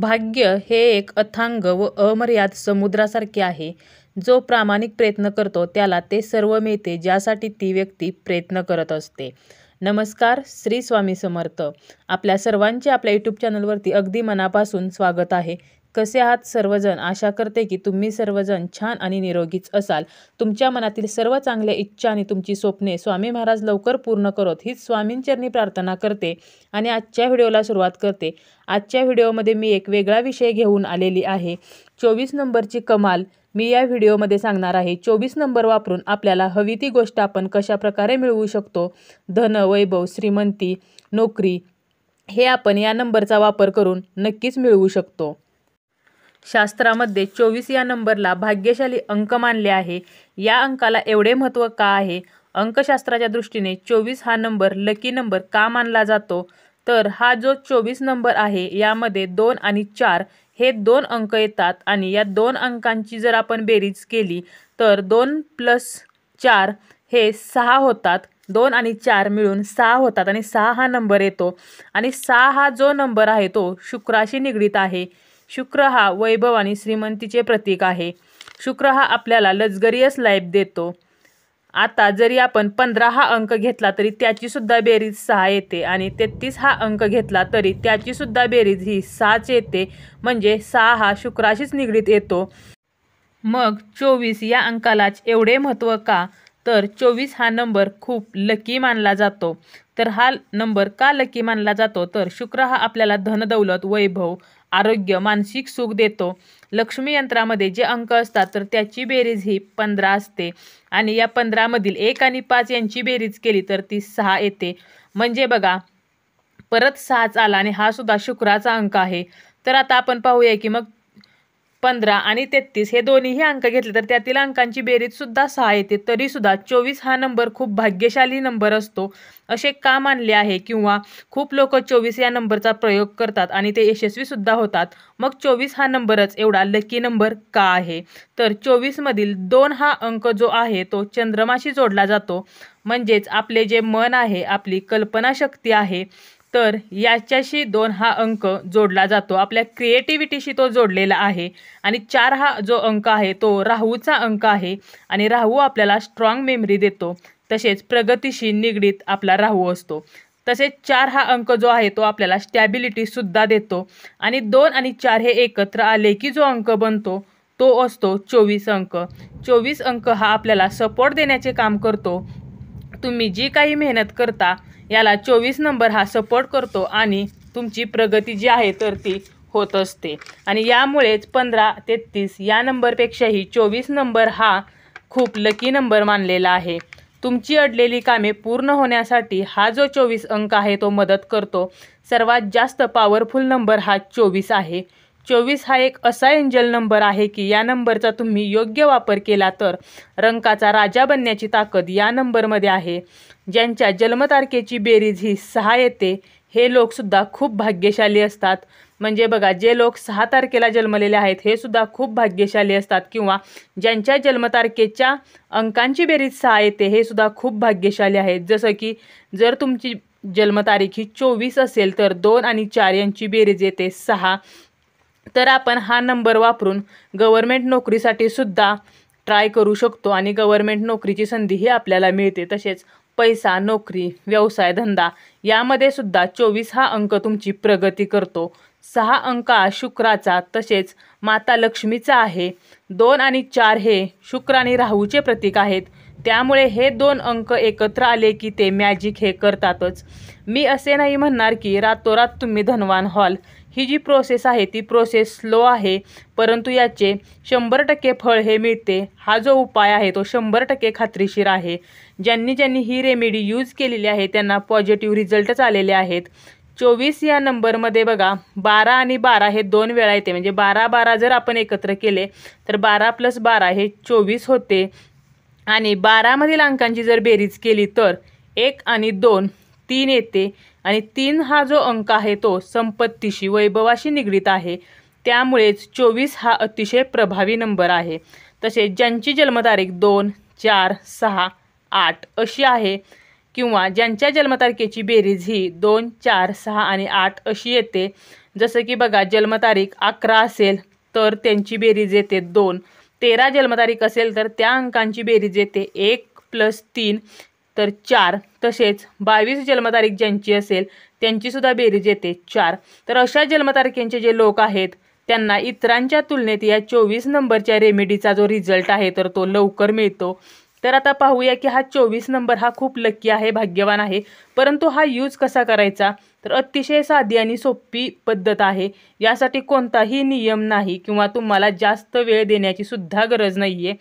भाग्य हे एक अथांग व अमर्याद समुद्रासारखे आहे जो प्रामाणिक प्रयत्न करतो त्याला ते सर्व मिळते ज्यासाठी ती व्यक्ती प्रयत्न करत असते नमस्कार श्री स्वामी समर्थ आपल्या सर्वांचे आपल्या यूट्यूब चॅनलवरती अगदी मनापासून स्वागत आहे कसे आहात सर्वजण आशा करते की तुम्ही सर्वजण छान आणि निरोगीच असाल तुमच्या मनातील सर्व चांगल्या इच्छा आणि तुमची स्वप्ने स्वामी महाराज लवकर पूर्ण करत हीच स्वामींचरणी प्रार्थना करते आणि आजच्या व्हिडिओला सुरुवात करते आजच्या व्हिडिओमध्ये मी एक वेगळा विषय घेऊन आलेली आहे चोवीस नंबरची कमाल मी या व्हिडिओमध्ये सांगणार आहे चोवीस नंबर वापरून आपल्याला हवी ती गोष्ट आपण कशाप्रकारे मिळवू शकतो धन वैभव श्रीमंती नोकरी हे आपण या नंबरचा वापर करून नक्कीच मिळवू शकतो शास्त्रामध्ये चोवीस या नंबरला भाग्यशाली अंक मानले आहे या अंकाला एवढे महत्त्व का आहे अंकशास्त्राच्या दृष्टीने चोवीस हा नंबर लकी नंबर का मानला जातो तर हा जो चोवीस नंबर आहे यामध्ये दोन आणि चार हे दोन अंक येतात आणि या दोन अंकांची जर आपण बेरीज केली तर दोन प्लस चार हे सहा होतात दोन आणि चार मिळून सहा होतात आणि सहा हा नंबर येतो आणि सहा हा जो नंबर आहे तो शुक्राशी निगडीत आहे शुक्र हा वैभव आणि श्रीमंतीचे प्रतीक आहे शुक्र हा आपल्याला लक्झरियस लाईफ देतो आता जरी आपण पंधरा हा अंक घेतला तरी त्याचीसुद्धा बेरीज सहा येते आणि तेहतीस हा अंक घेतला तरी त्याचीसुद्धा बेरीज ही सहाच येते म्हणजे सहा हा शुक्राशीच निगडीत येतो मग चोवीस या अंकालाच एवढे महत्त्व का तर चोवीस हा नंबर खूप लकी मानला जातो तर हा नंबर का लकी मानला जातो तर शुक्र हा आपल्याला धनदौलत वैभव आरोग्य मानसिक सुख देतो लक्ष्मी यंत्रामध्ये जे अंक असतात तर त्याची बेरीज ही पंधरा असते आणि या पंधरामधील एक आणि पाच यांची बेरीज केली तर ती सहा येते म्हणजे बघा परत सहाच आला आणि हा सुद्धा शुक्राचा अंक आहे तर आता आपण पाहूया की मग पंधरा आणि तेहतीस हे दोन्हीही अंक घेतले तर त्यातील अंकांची सुद्धा सहा येते तरीसुद्धा चोवीस हा नंबर खूप भाग्यशाली नंबर असतो असे का मानले आहे किंवा खूप लोक चोवीस या नंबरचा प्रयोग करतात आणि ते यशस्वीसुद्धा होतात मग चोवीस हा नंबरच एवढा लकी नंबर का आहे तर चोवीसमधील दोन हा अंक जो आहे तो चंद्रमाशी जोडला जातो म्हणजेच आपले जे मन आहे आपली कल्पनाशक्ती आहे तर याच्याशी दोन हा अंक जोडला जातो आपल्या क्रिएटिव्हिटीशी तो जोडलेला आहे आणि चार हा जो अंक आहे तो राहूचा अंक आहे आणि राहू आपल्याला स्ट्रॉंग मेमरी देतो तसेच प्रगतीशी निगडीत आपला राहू असतो तसेच चार हा अंक जो आहे तो आपल्याला स्टॅबिलिटीसुद्धा देतो आणि दोन आणि चार हे एकत्र आले की जो अंक बनतो तो असतो चोवीस अंक चोवीस अंक हा आपल्याला सपोर्ट देण्याचे काम करतो तुम्ही जी काही मेहनत करता याला चोवीस नंबर हा सपोर्ट करतो आणि तुमची प्रगती जी आहे तर ती होत असते आणि यामुळेच पंधरा तेहतीस या नंबरपेक्षाही चोवीस नंबर हा खूप लकी नंबर मानलेला आहे तुमची अडलेली कामे पूर्ण होण्यासाठी हा जो चोवीस अंक आहे तो मदत करतो सर्वात जास्त पॉवरफुल नंबर हा चोवीस आहे चोवीस हा एक असा एंजल नंबर आहे की या नंबरचा तुम्ही योग्य वापर केला तर रंकाचा राजा बनण्याची ताकद या नंबरमध्ये आहे ज्यांच्या जन्मतारखेची बेरीज ही सहा येते हे लोकसुद्धा खूप भाग्यशाली असतात म्हणजे बघा जे लोक सहा तारखेला जन्मलेले आहेत हे सुद्धा खूप भाग्यशाली असतात किंवा ज्यांच्या जन्मतारखेच्या अंकांची बेरीज सहा येते हे सुद्धा खूप भाग्यशाली आहेत जसं की जर तुमची जन्मतारीख ही चोवीस असेल तर दोन आणि चार यांची बेरीज येते सहा तर आपण हा नंबर वापरून गव्हर्मेंट नोकरीसाठी सुद्धा ट्राय करू शकतो आणि गव्हर्मेंट नोकरीची संधीही आपल्याला मिळते तसेच पैसा नोकरी व्यवसाय धंदा यामध्ये सुद्धा चोवीस हा अंक तुमची प्रगती करतो सहा अंक शुक्राचा तसेच माता लक्ष्मीचा आहे दोन आणि चार हे शुक्र आणि राहूचे प्रतीक आहेत त्यामुळे हे दोन अंक एकत्र आले की ते मॅजिक हे करतातच मी असे नाही म्हणणार की रातोरात तुम्ही धनवान हॉल ही जी प्रोसेस आहे ती प्रोसेस स्लो आहे परंतु याचे शंभर टक्के फळ हे मिळते हा जो उपाय आहे तो शंभर टक्के खात्रीशीर आहे ज्यांनी ज्यांनी ही रेमेडी यूज केलेली आहे त्यांना पॉझिटिव्ह रिझल्टच आलेले आहेत चोवीस या नंबरमध्ये बघा बारा आणि बारा हे दोन वेळा येते म्हणजे बारा बारा जर आपण एकत्र केले तर बारा प्लस बारा हे चोवीस होते आणि बारामधील अंकांची जर बेरीज केली तर एक आणि दोन तीन येते आणि तीन हा जो अंक आहे तो संपत्तीशी वैभवाशी निगडीत आहे त्यामुळेच चोवीस हा अतिशय प्रभावी नंबर आहे तसेच ज्यांची जन्मतारीख दोन चार सहा आठ अशी आहे किंवा ज्यांच्या जन्मतारखेची बेरीज ही दोन चार सहा आणि आठ अशी येते जसं की बघा जन्मतारीख अकरा असेल तर त्यांची बेरीज येते दोन तेरा जन्मतारीख असेल तर त्या अंकांची बेरीज येते एक प्लस तीन तर चार तसेच बावीस जन्मतारीख ज्यांची असेल त्यांचीसुद्धा बेरीज येते चार तर अशा जन्मतारखेंचे जे लोक आहेत त्यांना इतरांच्या तुलनेत या चोवीस नंबरच्या रेमेडीचा जो रिझल्ट आहे तर तो लवकर मिळतो तर आता पाहूया की हा चोवीस नंबर हा खूप लकी आहे भाग्यवान आहे परंतु हा यूज कसा करायचा तर अतिशय साधी आणि सोपी पद्धत आहे यासाठी कोणताही नियम नाही किंवा तुम्हाला जास्त वेळ देण्याची सुद्धा गरज नाही आहे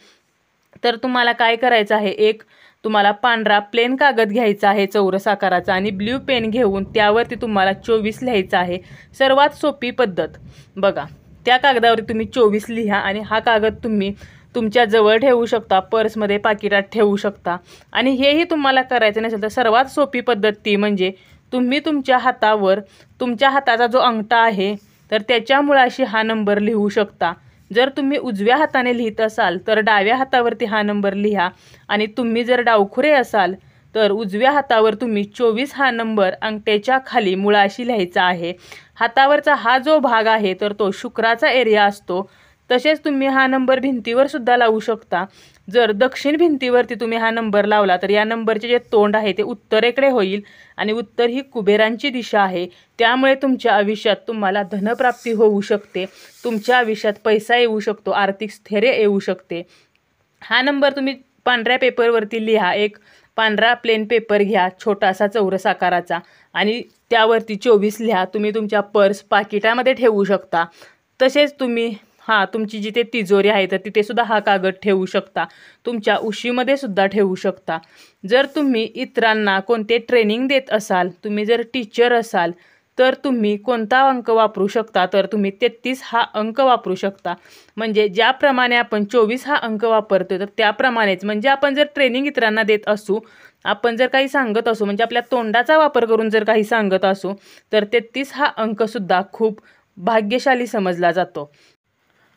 तर तुम्हाला काय करायचं आहे एक तुम्हाला पांढरा प्लेन कागद घ्यायचा आहे चौरस आकाराचा आणि ब्ल्यू पेन घेऊन त्यावरती तुम्हाला चोवीस लिहायचं आहे सर्वात सोपी पद्धत बघा त्या कागदावरती तुम्ही चोवीस लिहा आणि हा कागद तुम्ही तुमच्या जवळ ठेवू शकता पर्समध्ये पाकिटात ठेवू शकता आणि हेही तुम्हाला करायचं नसेल तर सर्वात सोपी पद्धत ती म्हणजे तुम्ही तुमच्या हातावर तुमच्या हाताचा जो अंगठा आहे तर त्याच्यामुळे अशी हा नंबर लिहू शकता जर तुम्ही उजव्या हाताने लिहित असाल तर डाव्या हातावरती हा नंबर लिहा आणि तुम्ही जर डावखुरे असाल तर उजव्या हातावर तुम्ही चोवीस हा नंबर अंगठ्याच्या खाली मुळाशी लिहायचा आहे हातावरचा हा जो भाग आहे तर तो शुक्राचा एरिया असतो तसेच तुम्ही हा नंबर भिंतीवर सुद्धा लावू शकता जर दक्षिण भिंतीवरती तुम्ही हा नंबर लावला तर या नंबरचे जे तोंड आहे ते उत्तरेकडे होईल आणि उत्तर ही कुबेरांची दिशा आहे त्यामुळे तुमच्या आयुष्यात तुम्हाला धनप्राप्ती होऊ शकते तुमच्या आयुष्यात पैसा येऊ शकतो आर्थिक स्थैर्य येऊ शकते हा नंबर तुम्ही पांढऱ्या पेपरवरती लिहा एक पांढरा प्लेन पेपर घ्या छोटासा चौरस आकाराचा आणि त्यावरती चोवीस लिहा तुम्ही तुमच्या पर्स पाकिटामध्ये ठेवू शकता तसेच तुम्ही हां तुमची जिथे तिजोरी आहे तर तिथे सुद्धा हा कागद ठेवू शकता तुमच्या उशीमध्ये सुद्धा ठेवू शकता जर तुम्ही इतरांना कोणते ट्रेनिंग देत असाल तुम्ही जर टीचर असाल तर तुम्ही कोणता अंक वापरू शकता तर तुम्ही तेहतीस हा अंक वापरू शकता म्हणजे ज्याप्रमाणे आपण चोवीस हा अंक वापरतो तर त्याप्रमाणेच म्हणजे आपण जर ट्रेनिंग इतरांना देत असू आपण जर काही सांगत असू म्हणजे आपल्या तोंडाचा वापर करून जर काही सांगत असू तर तेहतीस हा अंकसुद्धा खूप भाग्यशाली समजला जातो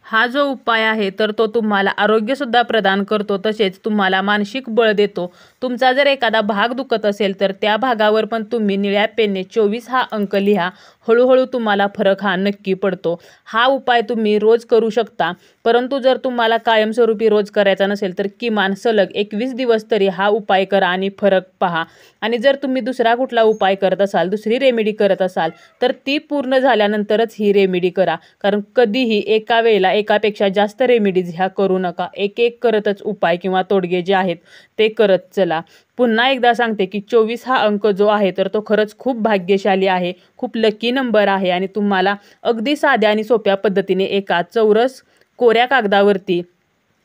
हा जो उपाय आहे तर तो तुम्हाला आरोग्यसुद्धा प्रदान करतो तसेच तुम्हाला मानसिक बळ देतो तुमचा जर एखादा भाग दुखत असेल तर त्या भागावर पण तुम्ही निळ्या पेनने चोवीस हा अंक लिहा हळूहळू तुम्हाला फरक हा नक्की पडतो हा उपाय तुम्ही रोज करू शकता परंतु जर तुम्हाला कायमस्वरूपी रोज करायचा नसेल तर किमान सलग एकवीस दिवस तरी हा उपाय करा आणि फरक पहा आणि जर तुम्ही दुसरा कुठला उपाय करत असाल दुसरी रेमेडी करत असाल तर ती पूर्ण झाल्यानंतरच ही रेमेडी करा कारण कधीही एका वेळेला एकापेक्षा जास्त रेमेडीज ह्या करू नका एक एक करतच उपाय किंवा तोडगे जे आहेत ते करत चला पुन्हा एकदा सांगते की चोवीस हा अंक जो आहे तर तो खरंच खूप भाग्यशाली आहे खूप लकी नंबर आहे आणि तुम्हाला अगदी साध्या आणि सोप्या पद्धतीने एका चौरस कोऱ्या कागदावरती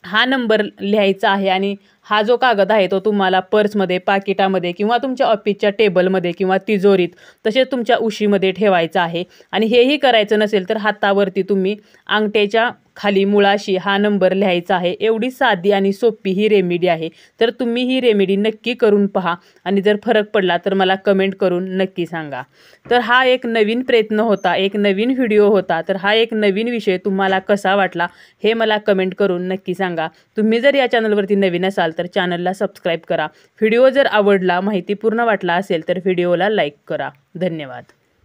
हा नंबर लिहायचा आहे आणि हा जो कागद आहे तो तुम्हाला पर्समध्ये पाकिटामध्ये किंवा तुमच्या ऑफिसच्या टेबलमध्ये किंवा तिजोरीत तसेच तुमच्या उशीमध्ये ठेवायचा आहे आणि हेही करायचं नसेल तर हातावरती तुम्ही अंगठ्याच्या खाली मुळाशी हा नंबर लिहायचा आहे एवढी साधी आणि सोपी ही रेमेडी आहे तर तुम्ही ही रेमेडी नक्की करून पहा आणि जर फरक पडला तर मला कमेंट करून नक्की सांगा तर हा एक नवीन प्रयत्न होता एक नवीन व्हिडिओ होता तर हा एक नवीन विषय तुम्हाला कसा वाटला हे मला कमेंट करून नक्की सांगा तुम्ही जर या चॅनलवरती नवीन असाल तर चॅनलला सबस्क्राईब करा व्हिडिओ जर आवडला माहितीपूर्ण वाटला असेल तर व्हिडिओला लाईक करा धन्यवाद